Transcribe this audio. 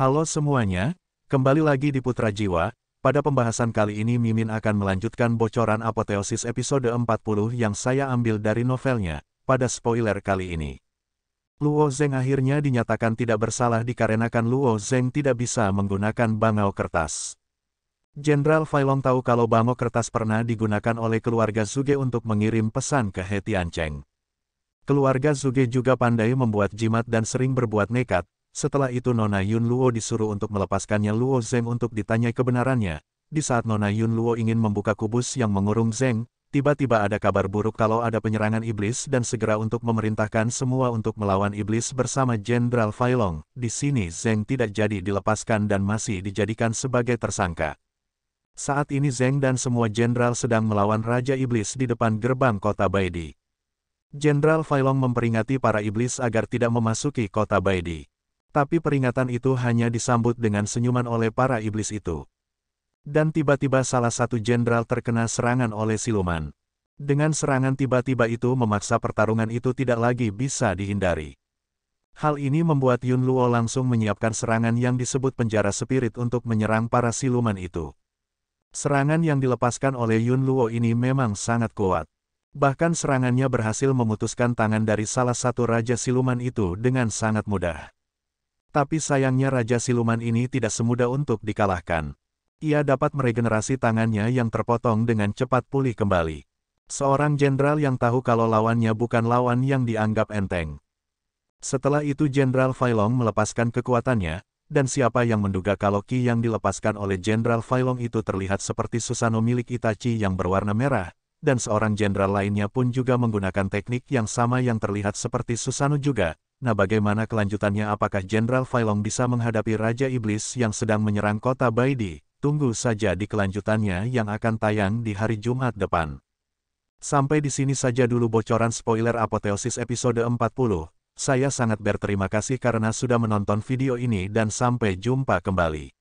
Halo semuanya, kembali lagi di Putra Jiwa. Pada pembahasan kali ini Mimin akan melanjutkan bocoran apoteosis episode 40 yang saya ambil dari novelnya, pada spoiler kali ini. Luo Zeng akhirnya dinyatakan tidak bersalah dikarenakan Luo Zeng tidak bisa menggunakan bangau kertas. Jenderal Failong tahu kalau bangau kertas pernah digunakan oleh keluarga Zuge untuk mengirim pesan ke He Tiancheng. Keluarga Zuge juga pandai membuat jimat dan sering berbuat nekat, setelah itu Nona Yun Luo disuruh untuk melepaskannya Luo Zeng untuk ditanyai kebenarannya. Di saat Nona Yun Luo ingin membuka kubus yang mengurung Zeng, tiba-tiba ada kabar buruk kalau ada penyerangan iblis dan segera untuk memerintahkan semua untuk melawan iblis bersama Jenderal Failong. Di sini Zeng tidak jadi dilepaskan dan masih dijadikan sebagai tersangka. Saat ini Zeng dan semua jenderal sedang melawan Raja Iblis di depan gerbang kota Baidi. Jenderal Failong memperingati para iblis agar tidak memasuki kota Baidi. Tapi peringatan itu hanya disambut dengan senyuman oleh para iblis itu. Dan tiba-tiba salah satu jenderal terkena serangan oleh siluman. Dengan serangan tiba-tiba itu memaksa pertarungan itu tidak lagi bisa dihindari. Hal ini membuat Yun Luo langsung menyiapkan serangan yang disebut penjara spirit untuk menyerang para siluman itu. Serangan yang dilepaskan oleh Yun Luo ini memang sangat kuat. Bahkan serangannya berhasil memutuskan tangan dari salah satu raja siluman itu dengan sangat mudah. Tapi sayangnya Raja Siluman ini tidak semudah untuk dikalahkan. Ia dapat meregenerasi tangannya yang terpotong dengan cepat pulih kembali. Seorang jenderal yang tahu kalau lawannya bukan lawan yang dianggap enteng. Setelah itu Jenderal Failong melepaskan kekuatannya, dan siapa yang menduga kalau Ki yang dilepaskan oleh Jenderal Failong itu terlihat seperti Susano milik Itachi yang berwarna merah, dan seorang jenderal lainnya pun juga menggunakan teknik yang sama yang terlihat seperti Susano juga, Nah bagaimana kelanjutannya apakah Jenderal Failong bisa menghadapi Raja Iblis yang sedang menyerang kota Baidi? Tunggu saja di kelanjutannya yang akan tayang di hari Jumat depan. Sampai di sini saja dulu bocoran spoiler apoteosis episode 40. Saya sangat berterima kasih karena sudah menonton video ini dan sampai jumpa kembali.